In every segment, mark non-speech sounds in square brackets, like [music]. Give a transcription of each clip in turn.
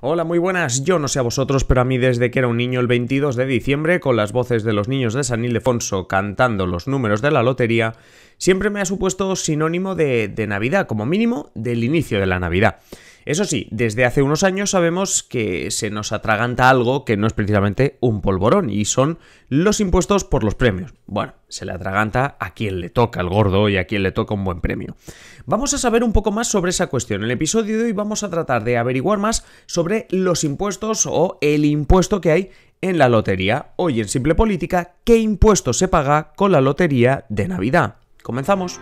Hola, muy buenas. Yo no sé a vosotros, pero a mí desde que era un niño el 22 de diciembre, con las voces de los niños de San Ildefonso cantando los números de la lotería, siempre me ha supuesto sinónimo de, de Navidad, como mínimo del inicio de la Navidad. Eso sí, desde hace unos años sabemos que se nos atraganta algo que no es precisamente un polvorón y son los impuestos por los premios. Bueno, se le atraganta a quien le toca el gordo y a quien le toca un buen premio. Vamos a saber un poco más sobre esa cuestión. En el episodio de hoy vamos a tratar de averiguar más sobre los impuestos o el impuesto que hay en la lotería. Hoy en Simple Política, ¿qué impuesto se paga con la lotería de Navidad? Comenzamos.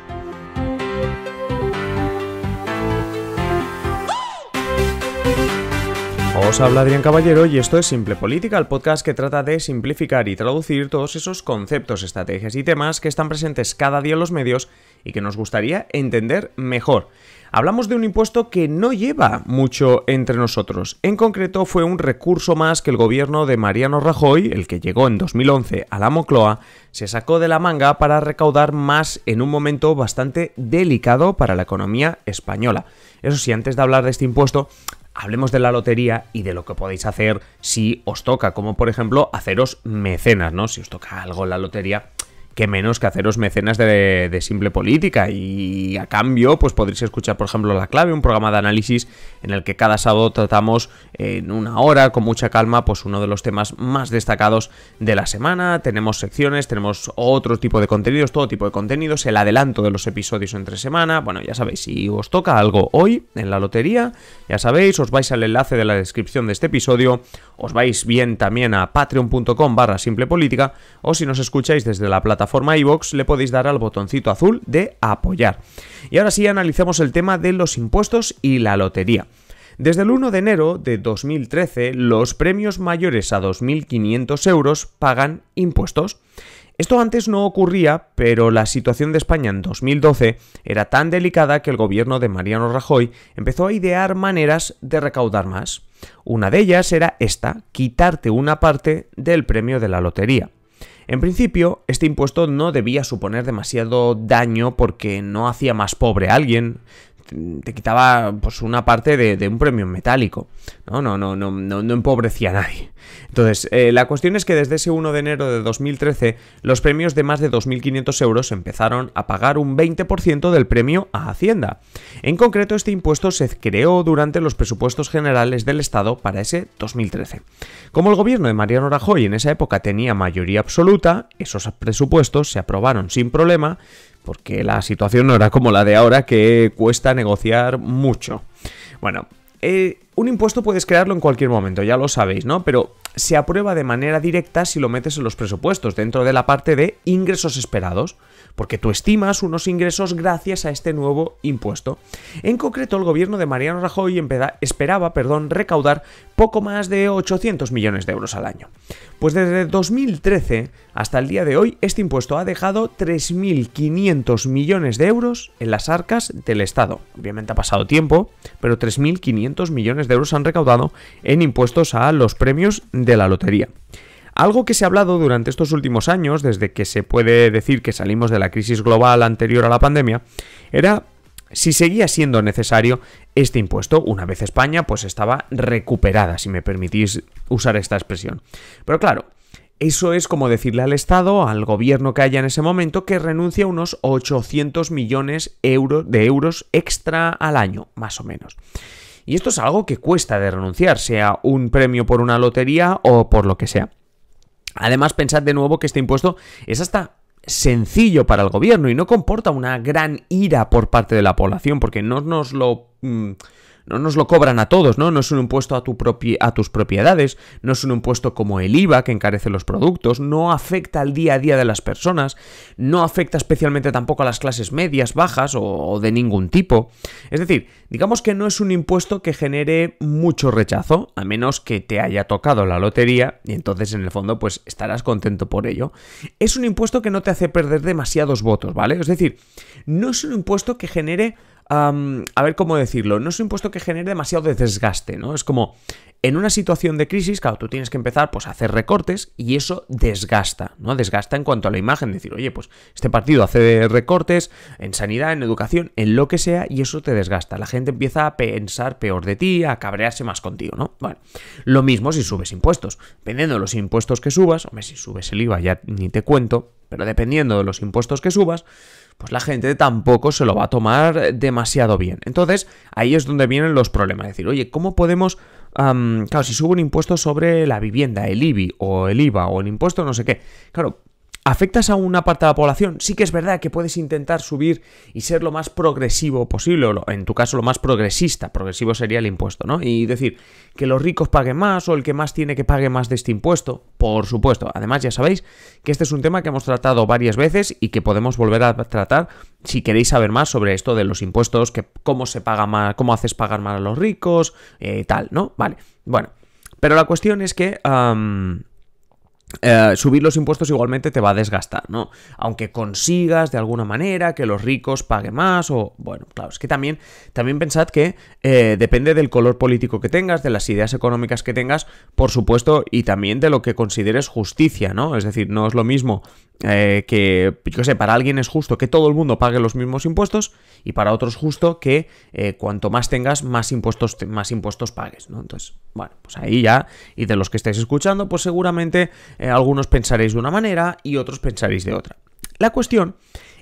Os habla Adrián Caballero y esto es Simple Política, el podcast que trata de simplificar y traducir todos esos conceptos, estrategias y temas que están presentes cada día en los medios y que nos gustaría entender mejor. Hablamos de un impuesto que no lleva mucho entre nosotros. En concreto fue un recurso más que el gobierno de Mariano Rajoy, el que llegó en 2011 a la Mocloa, se sacó de la manga para recaudar más en un momento bastante delicado para la economía española. Eso sí, antes de hablar de este impuesto, hablemos de la lotería y de lo que podéis hacer si os toca, como por ejemplo haceros mecenas, ¿no? Si os toca algo en la lotería, que menos que haceros mecenas de, simple política. Y a cambio, pues podréis escuchar, por ejemplo, La Clave, un programa de análisis en el que cada sábado tratamos en una hora, con mucha calma, pues uno de los temas más destacados de la semana. Tenemos secciones, tenemos otro tipo de contenidos, todo tipo de contenidos, el adelanto de los episodios entre semana. Bueno, ya sabéis, si os toca algo hoy en la lotería, ya sabéis, os vais al enlace de la descripción de este episodio, os vais bien también a patreon.com barra simple política, o si nos escucháis desde la plataforma forma iVox le podéis dar al botoncito azul de apoyar. Y ahora sí analizamos el tema de los impuestos y la lotería. Desde el 1 de enero de 2013, los premios mayores a 2.500 euros pagan impuestos. Esto antes no ocurría, pero la situación de España en 2012 era tan delicada que el gobierno de Mariano Rajoy empezó a idear maneras de recaudar más. Una de ellas era esta, quitarte una parte del premio de la lotería. En principio, este impuesto no debía suponer demasiado daño porque no hacía más pobre a alguien, te quitaba pues una parte de, un premio metálico. No, no, no, no, no, empobrecía a nadie. Entonces, eh, la cuestión es que desde ese 1 de enero de 2013, los premios de más de 2.500 euros empezaron a pagar un 20% del premio a Hacienda. En concreto, este impuesto se creó durante los presupuestos generales del Estado para ese 2013. Como el gobierno de Mariano Rajoy en esa época tenía mayoría absoluta, esos presupuestos se aprobaron sin problema, porque la situación no era como la de ahora que cuesta negociar mucho. Bueno, eh, un impuesto puedes crearlo en cualquier momento, ya lo sabéis, ¿no? Pero se aprueba de manera directa si lo metes en los presupuestos, dentro de la parte de ingresos esperados, porque tú estimas unos ingresos gracias a este nuevo impuesto. En concreto, el gobierno de Mariano Rajoy esperaba perdón, recaudar poco más de 800 millones de euros al año. Pues desde 2013 hasta el día de hoy, este impuesto ha dejado 3.500 millones de euros en las arcas del Estado. Obviamente ha pasado tiempo, pero 3.500 millones de euros han recaudado en impuestos a los premios de la lotería. Algo que se ha hablado durante estos últimos años, desde que se puede decir que salimos de la crisis global anterior a la pandemia, era si seguía siendo necesario este impuesto una vez España pues estaba recuperada, si me permitís usar esta expresión. Pero claro, eso es como decirle al Estado, al gobierno que haya en ese momento, que renuncia a unos 800 millones de euros extra al año, más o menos. Y esto es algo que cuesta de renunciar, sea un premio por una lotería o por lo que sea. Además, pensad de nuevo que este impuesto es hasta sencillo para el gobierno y no comporta una gran ira por parte de la población, porque no nos lo... Mm, no nos lo cobran a todos, ¿no? No es un impuesto a, tu a tus propiedades, no es un impuesto como el IVA que encarece los productos, no afecta al día a día de las personas, no afecta especialmente tampoco a las clases medias, bajas o, o de ningún tipo. Es decir, digamos que no es un impuesto que genere mucho rechazo, a menos que te haya tocado la lotería y entonces en el fondo pues estarás contento por ello. Es un impuesto que no te hace perder demasiados votos, ¿vale? Es decir, no es un impuesto que genere a ver cómo decirlo. No es un impuesto que genere demasiado desgaste, ¿no? Es como. En una situación de crisis, claro, tú tienes que empezar pues, a hacer recortes y eso desgasta, ¿no? Desgasta en cuanto a la imagen, decir, oye, pues este partido hace recortes en sanidad, en educación, en lo que sea, y eso te desgasta. La gente empieza a pensar peor de ti, a cabrearse más contigo, ¿no? Bueno, lo mismo si subes impuestos. Dependiendo de los impuestos que subas, hombre, si subes el IVA ya ni te cuento, pero dependiendo de los impuestos que subas, pues la gente tampoco se lo va a tomar demasiado bien. Entonces, ahí es donde vienen los problemas. Es decir, oye, ¿cómo podemos... claro, si subo un impuesto sobre la vivienda, el IBI o el IVA o el impuesto no sé qué, claro, afectas a una parte de la población, sí que es verdad que puedes intentar subir y ser lo más progresivo posible, en tu caso lo más progresista, progresivo sería el impuesto, ¿no? Y decir que los ricos paguen más o el que más tiene que pague más de este impuesto, por supuesto. Además ya sabéis que este es un tema que hemos tratado varias veces y que podemos volver a tratar si queréis saber más sobre esto de los impuestos, que cómo se paga más, cómo haces pagar más a los ricos, eh, tal, ¿no? Vale, bueno. Pero la cuestión es que... Eh, subir los impuestos igualmente te va a desgastar, ¿no? Aunque consigas de alguna manera que los ricos paguen más o, bueno, claro, es que también, también pensad que eh, depende del color político que tengas, de las ideas económicas que tengas, por supuesto, y también de lo que consideres justicia, ¿no? Es decir, no es lo mismo eh, que, yo sé, para alguien es justo que todo el mundo pague los mismos impuestos y para otros justo que cuanto más tengas, más impuestos, más impuestos pagues, ¿no? Entonces, bueno, pues ahí ya, y de los que estáis escuchando, pues seguramente eh, algunos pensaréis de una manera y otros pensaréis de otra. La cuestión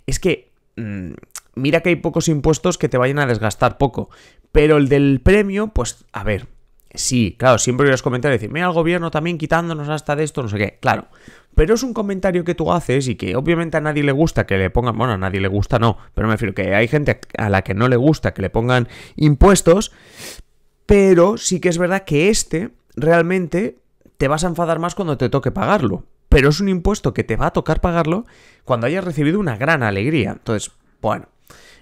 es que mm, mira que hay pocos impuestos que te vayan a desgastar poco, pero el del premio, pues a ver, sí, claro, siempre irás a comentar y decir, mira, el gobierno también quitándonos hasta de esto, no sé qué, claro. Pero es un comentario que tú haces y que obviamente a nadie le gusta que le pongan, bueno, a nadie le gusta no, pero me refiero que hay gente a la que no le gusta que le pongan impuestos, pero sí que es verdad que este realmente te vas a enfadar más cuando te toque pagarlo. Pero es un impuesto que te va a tocar pagarlo cuando hayas recibido una gran alegría. Entonces, bueno,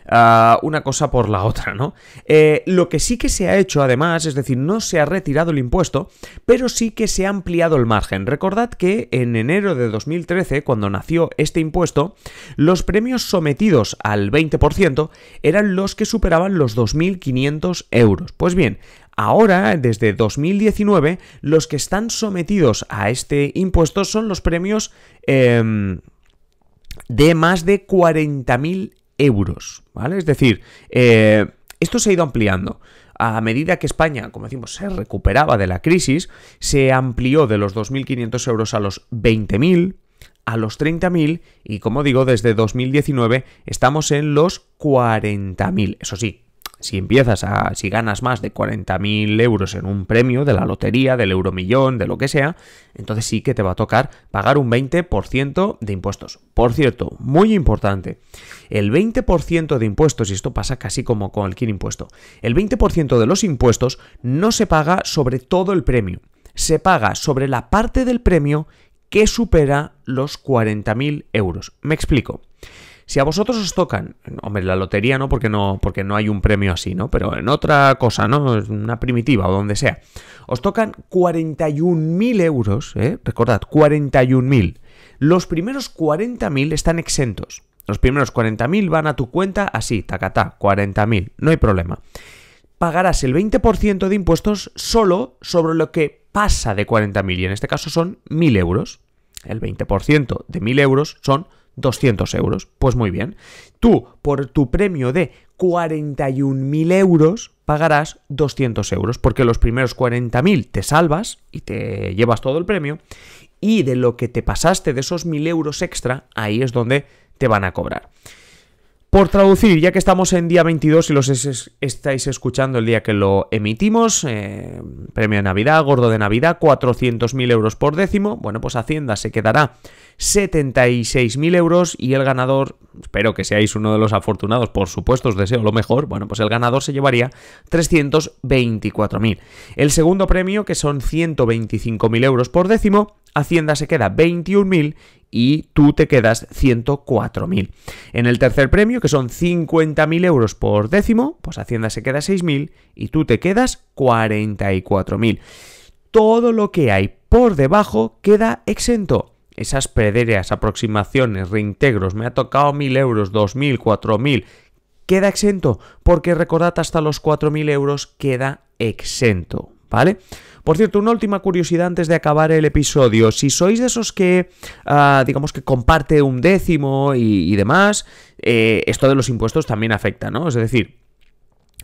ah, una cosa por la otra, ¿no? Eh, lo que sí que se ha hecho, además, es decir, no se ha retirado el impuesto, pero sí que se ha ampliado el margen. Recordad que en enero de 2013, cuando nació este impuesto, los premios sometidos al 20% eran los que superaban los 2.500 euros. Pues bien, Ahora, desde 2019, los que están sometidos a este impuesto son los premios em, de más de 40.000 euros, ¿vale? Es decir, eh, esto se ha ido ampliando. A medida que España, como decimos, se recuperaba de la crisis, se amplió de los 2.500 euros a los 20.000 a los 30.000 y como digo desde 2019 estamos en los 40.000. Eso sí, si empiezas a, si ganas más de 40.000 euros en un premio de la lotería, del euromillón, de lo que sea, entonces sí que te va a tocar pagar un 20% de impuestos. Por cierto, muy importante, el 20% de impuestos, y esto pasa casi como con cualquier impuesto, el 20% de los impuestos no se paga sobre todo el premio, se paga sobre la parte del premio que supera los 40.000 euros. Me explico. Si a vosotros os tocan, hombre, la lotería no porque no, porque no hay un premio así, ¿no? Pero en otra cosa, ¿no? Una primitiva o donde sea. Os tocan 41.000 euros, ¿eh? Recordad, 41.000. Los primeros 40.000 están exentos. Los primeros 40.000 van a tu cuenta así, tacatá, 40.000, no hay problema. Pagarás el 20% de impuestos solo sobre lo que pasa de 40.000 y en este caso son 1.000 euros. El 20% de 1.000 euros son 200 euros. Pues muy bien. Tú, por tu premio de 41.000 euros, pagarás 200 euros, porque los primeros 40.000 te salvas y te llevas todo el premio, y de lo que te pasaste de esos 1.000 euros extra, ahí es donde te van a cobrar. Por traducir, ya que estamos en día 22 y los estáis escuchando el día que lo emitimos, eh, premio de Navidad, gordo de Navidad, 400.000 euros por décimo, bueno, pues Hacienda se quedará 76.000 euros y el ganador, espero que seáis uno de los afortunados, por supuesto, os deseo lo mejor, bueno, pues el ganador se llevaría 324.000. El segundo premio, que son 125.000 euros por décimo, Hacienda se queda 21.000 y tú te quedas 104.000. En el tercer premio, que son 50.000 euros por décimo, pues Hacienda se queda 6.000 y tú te quedas 44.000. Todo lo que hay por debajo queda exento esas pérdidas, aproximaciones, reintegros, me ha tocado 1.000 euros, 2.000, 4.000, queda exento, porque recordad hasta los 4.000 euros queda exento, por cierto, una última curiosidad antes de acabar el episodio. Si sois de esos que, ah, digamos que comparte un décimo y, demás, eh, esto de los impuestos también afecta, ¿no? Es decir,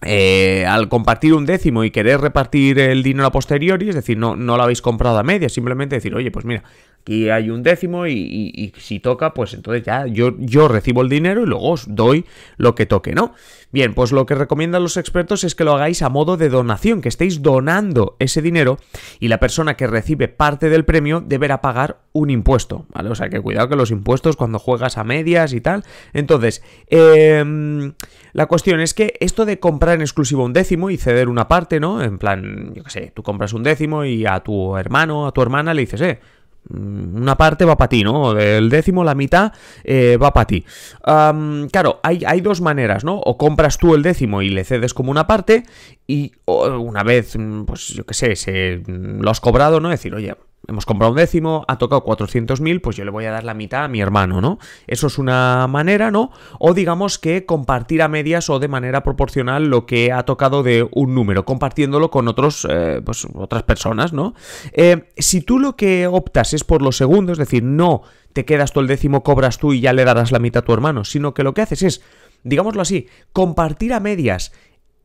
eh, al compartir un décimo y querer repartir el dinero a posteriori, es decir, no lo habéis comprado a media, simplemente decir, oye, pues mira, aquí hay un décimo y, si toca, pues entonces ya yo, yo recibo el dinero y luego os doy lo que toque, ¿no? Bien, pues lo que recomiendan los expertos es que lo hagáis a modo de donación, que estéis donando ese dinero y la persona que recibe parte del premio deberá pagar un impuesto, ¿vale? O sea que cuidado que los impuestos cuando juegas a medias y tal. Entonces, em, la cuestión es que esto de comprar en exclusivo un décimo y ceder una parte, ¿no? En plan, yo qué sé, tú compras un décimo y a tu hermano, a tu hermana le dices, eh, Mm, una parte va para ti, ¿no? El décimo, la mitad eh, va para ti. claro, hay, dos maneras, ¿no? O compras tú el décimo y le cedes como una parte y una vez, mm, pues yo qué sé, se, mm, lo has cobrado, ¿no? Decir, oye, hemos comprado un décimo, ha tocado 400.000, pues yo le voy a dar la mitad a mi hermano, ¿no? Eso es una manera, ¿no? O digamos que compartir a medias o de manera proporcional lo que ha tocado de un número, compartiéndolo con otros, eh, pues, otras personas, ¿no? Eh, si tú lo que optas es por lo segundo, es decir, no te quedas tú el décimo, cobras tú y ya le darás la mitad a tu hermano, sino que lo que haces es, digámoslo así, compartir a medias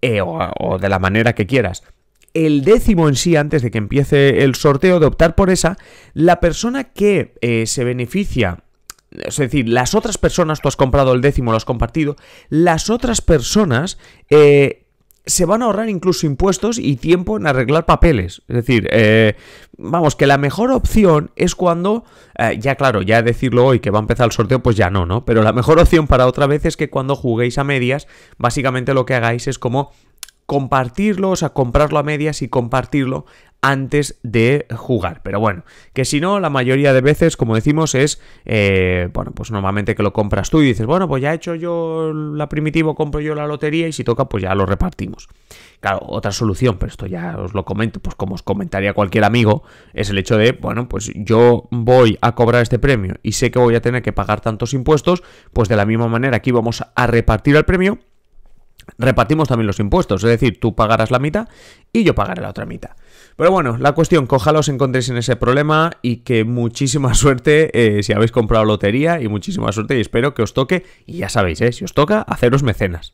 eh, o de la manera que quieras el décimo en sí, antes de que empiece el sorteo, de optar por esa, la persona que eh, se beneficia es decir, las otras personas, tú has comprado el décimo, lo has compartido, las otras personas eh, se van a ahorrar incluso impuestos y tiempo en arreglar papeles. Es decir, eh, vamos, que la mejor opción es cuando, ya claro, ya decirlo hoy que va a empezar el sorteo, pues ya no, ¿no? Pero la mejor opción para otra vez es que cuando juguéis a medias, básicamente lo que hagáis es como compartirlo, o sea, comprarlo a medias y compartirlo antes de jugar. Pero bueno, que si no, la mayoría de veces, como decimos, es, eh, bueno, pues normalmente que lo compras tú y dices, bueno, pues ya he hecho yo la primitivo, compro yo la lotería y si toca, pues ya lo repartimos. Claro, otra solución, pero esto ya os lo comento, pues como os comentaría cualquier amigo, es el hecho de, bueno, pues yo voy a cobrar este premio y sé que voy a tener que pagar tantos impuestos, pues de la misma manera aquí vamos a repartir el premio repartimos también los impuestos, es decir, tú pagarás la mitad y yo pagaré la otra mitad. Pero bueno, la cuestión, cojalos ojalá os encontréis en ese problema y que muchísima [laughs] suerte eh, si habéis comprado lotería y muchísima suerte y espero que os toque, y ya sabéis, eh, si os toca, haceros mecenas.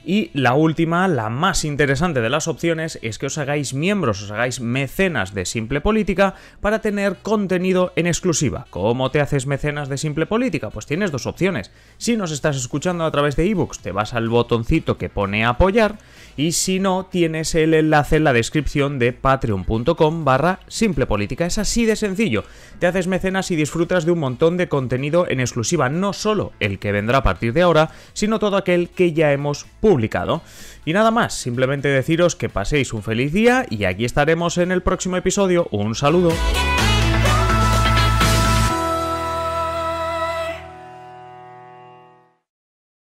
Y la última, la más interesante de las opciones, es que os hagáis miembros, os hagáis mecenas de Simple Política para tener contenido en exclusiva. ¿Cómo te haces mecenas de Simple Política? Pues tienes dos opciones. Si nos estás escuchando a través de ebooks, te vas al botoncito que pone apoyar y si no, tienes el enlace en la descripción de patreon.com barra simplepolítica. Es así de sencillo. Te haces mecenas y disfrutas de un montón de contenido en exclusiva, no solo el que vendrá a partir de ahora, sino todo aquel que ya hemos publicado. Y nada más, simplemente deciros que paséis un feliz día y aquí estaremos en el próximo episodio. Un saludo.